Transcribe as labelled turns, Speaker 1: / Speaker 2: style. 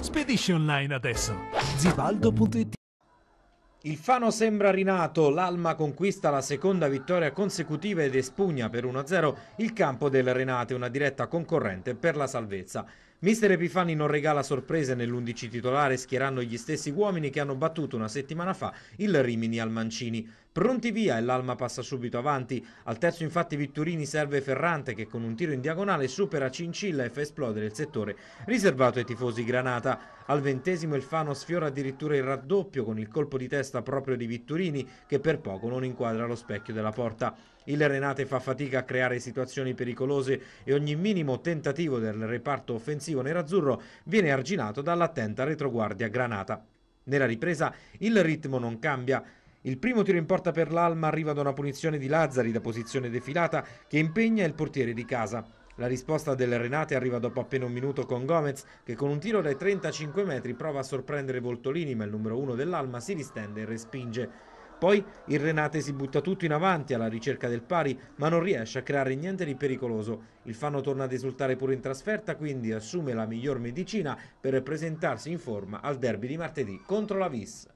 Speaker 1: Spedisci online adesso. Zibaldo.it il Fano sembra rinato, l'Alma conquista la seconda vittoria consecutiva ed espugna per 1-0 il campo del Renate, una diretta concorrente per la salvezza. Mister Epifani non regala sorprese nell'11 titolare, schierando gli stessi uomini che hanno battuto una settimana fa il Rimini al Mancini. Pronti via e l'Alma passa subito avanti. Al terzo infatti Vitturini serve Ferrante che con un tiro in diagonale supera Cincilla e fa esplodere il settore riservato ai tifosi Granata. Al ventesimo il Fano sfiora addirittura il raddoppio con il colpo di testa proprio di Vitturini che per poco non inquadra lo specchio della porta. Il Renate fa fatica a creare situazioni pericolose e ogni minimo tentativo del reparto offensivo offensivo nerazzurro viene arginato dall'attenta retroguardia granata. Nella ripresa il ritmo non cambia. Il primo tiro in porta per l'Alma arriva da una punizione di Lazzari da posizione defilata che impegna il portiere di casa. La risposta delle Renate arriva dopo appena un minuto con Gomez che con un tiro dai 35 metri prova a sorprendere Voltolini ma il numero 1 dell'Alma si distende e respinge. Poi il Renate si butta tutto in avanti alla ricerca del pari, ma non riesce a creare niente di pericoloso. Il Fano torna ad esultare pure in trasferta, quindi assume la miglior medicina per presentarsi in forma al derby di martedì contro la Vis.